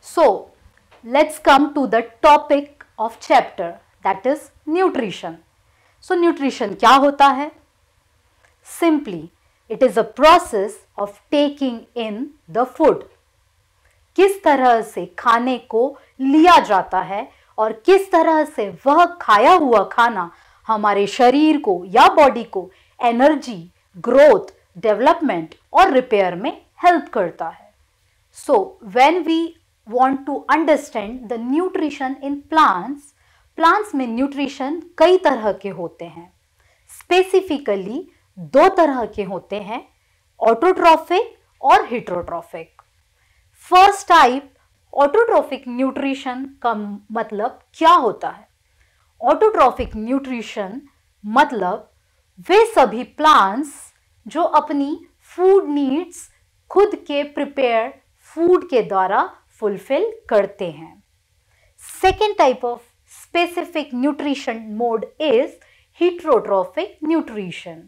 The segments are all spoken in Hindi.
So, let's come to the topic of chapter that is nutrition. So, nutrition kya hota hai Simply, it is a process of taking in the food. किस तरह से खाने को लिया जाता है और किस तरह से वह खाया हुआ खाना हमारे शरीर को या बॉडी को एनर्जी ग्रोथ डेवलपमेंट और रिपेयर में हेल्प करता है so when we want to understand the nutrition in plants plants में न्यूट्रिशन कई तरह के होते हैं स्पेसिफिकली दो तरह के होते हैं ऑटोट्रॉफिक और heterotrophic first type autotrophic nutrition का मतलब क्या होता है ऑटोट्रॉफिक न्यूट्रिशन मतलब वे सभी प्लांट्स जो अपनी फूड नीड्स खुद के प्रिपेयर फूड के द्वारा फुलफिल करते हैं second type of specific nutrition mode is heterotrophic nutrition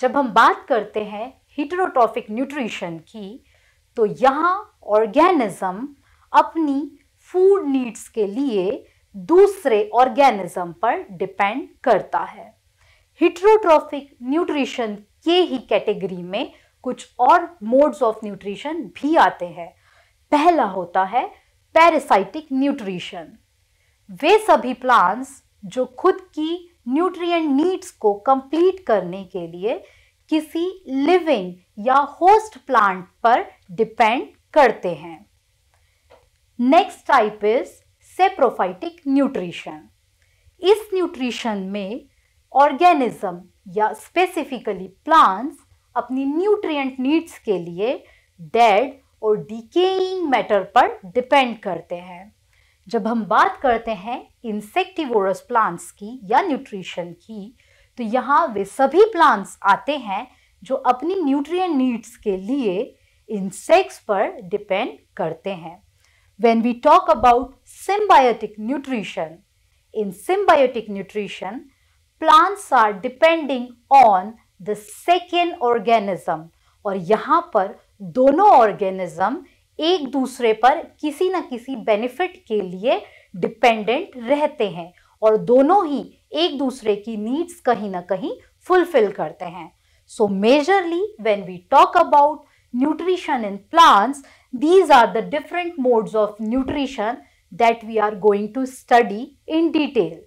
जब हम बात करते हैं हीट्रोट्रॉफिक न्यूट्रिशन की तो यहाँ ऑर्गेनिज्म अपनी फूड नीड्स के लिए दूसरे ऑर्गेनिज्म पर डिपेंड करता है हिट्रोट्रॉफिक न्यूट्रिशन ये ही कैटेगरी में कुछ और मोड्स ऑफ न्यूट्रिशन भी आते हैं पहला होता है पैरासाइटिक न्यूट्रिशन वे सभी प्लांट्स जो खुद की न्यूट्रिएंट नीड्स को कंप्लीट करने के लिए किसी लिविंग या होस्ट प्लांट पर डिपेंड करते हैं next type is saprophytic nutrition इस न्यूट्रिशन में ऑर्गेनिज्म या स्पेसिफिकली प्लांट्स अपनी न्यूट्रिएंट नीड्स के लिए डेड और डिकेइंग मैटर पर डिपेंड करते हैं जब हम बात करते हैं इंसेक्टिवोरस प्लांट्स की या न्यूट्रिशन की तो यहाँ वे सभी प्लांट्स आते हैं जो अपनी न्यूट्रिएंट नीड्स के लिए इंसेक्ट्स पर डिपेंड करते हैं when we talk about symbiotic nutrition in symbiotic nutrition plants are depending on the second organism और यहाँ पर दोनों ऑर्गेनिज्म एक दूसरे पर किसी न किसी बेनिफिट के लिए डिपेंडेंट रहते हैं और दोनों ही एक दूसरे की नीड्स कहीं ना कहीं फुलफिल करते हैं so majorly when we talk about nutrition in plants these are the different modes of nutrition that we are going to study in detail